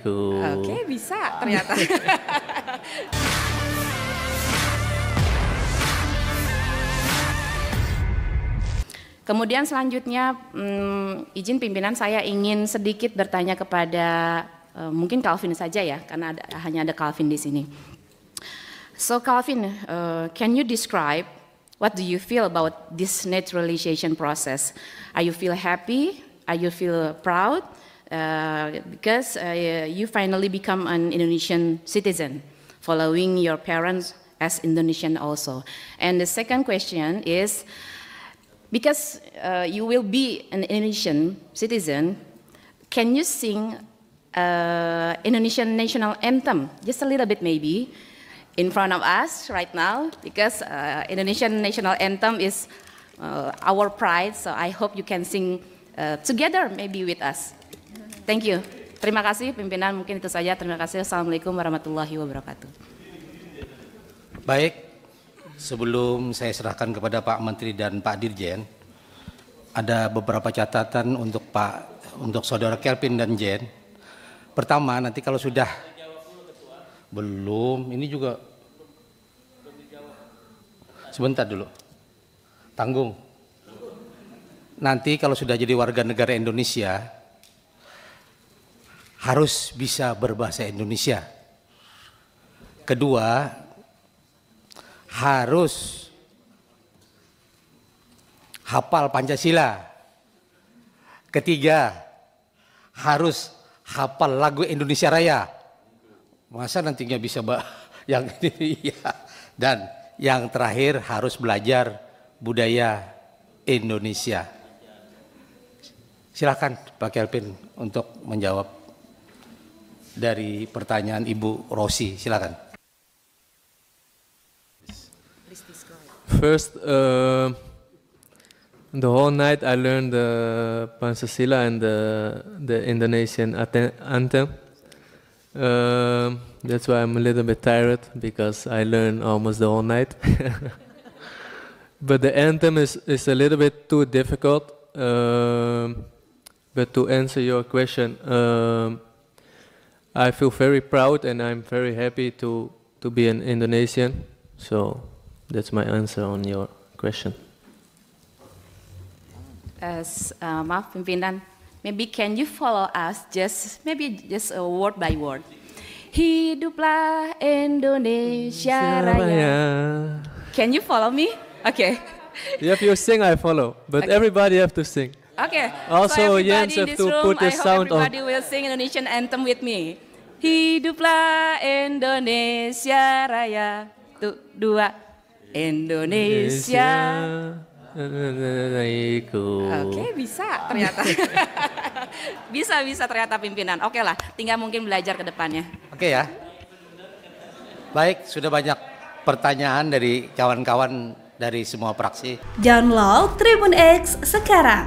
Gitu. Oke, okay, bisa ternyata. Kemudian selanjutnya hmm, izin pimpinan saya ingin sedikit bertanya kepada uh, mungkin Calvin saja ya karena ada, hanya ada Calvin di sini. So Calvin, uh, can you describe what do you feel about this naturalization process? Are you feel happy? Are you feel proud? Uh, because uh, you finally become an Indonesian citizen following your parents as Indonesian also. And the second question is, because uh, you will be an Indonesian citizen, can you sing uh, Indonesian national anthem, just a little bit maybe, in front of us right now? Because uh, Indonesian national anthem is uh, our pride, so I hope you can sing together maybe with us. Thank you. Terima kasih pimpinan mungkin itu saja. Terima kasih. Assalamualaikum warahmatullahi wabarakatuh. Baik, sebelum saya serahkan kepada Pak Menteri dan Pak Dirjen, ada beberapa catatan untuk Pak untuk Saudara Kelvin dan Jen. Pertama, nanti kalau sudah belum, ini juga sebentar dulu. Tanggung. Nanti kalau sudah jadi warga negara Indonesia, harus bisa berbahasa Indonesia. Kedua, harus hafal Pancasila. Ketiga, harus hafal lagu Indonesia Raya. Masa nantinya bisa bah yang ini ya. Dan yang terakhir harus belajar budaya Indonesia. Silakan Pak Kelvin untuk menjawab. dari pertanyaan Ibu Rosi. Silakan. First, uh, the whole night I learned the uh, Pancasila and the, the Indonesian anthem. Uh, that's why I'm a little bit tired because I learned almost the whole night. but the anthem is, is a little bit too difficult. Uh, but to answer your question, uh, I feel very proud and I'm very happy to, to be an Indonesian. So that's my answer on your question. As uh, pimpinan, maybe can you follow us just maybe just a uh, word by word. Hiduplah Indonesia Raya. Can you follow me? Okay. If you sing, I follow, but okay. everybody have to sing. Okay. Also, so Jens have to room, put the I sound hope everybody on. will sing Indonesian anthem with me. Hiduplah Indonesia Raya. Tu dua. Indonesia. Oke, okay, bisa ternyata. bisa, bisa ternyata pimpinan. Oke okay lah, tinggal mungkin belajar ke depannya. Oke okay ya. Baik, sudah banyak pertanyaan dari kawan-kawan dari semua praksi. Download Tribun X sekarang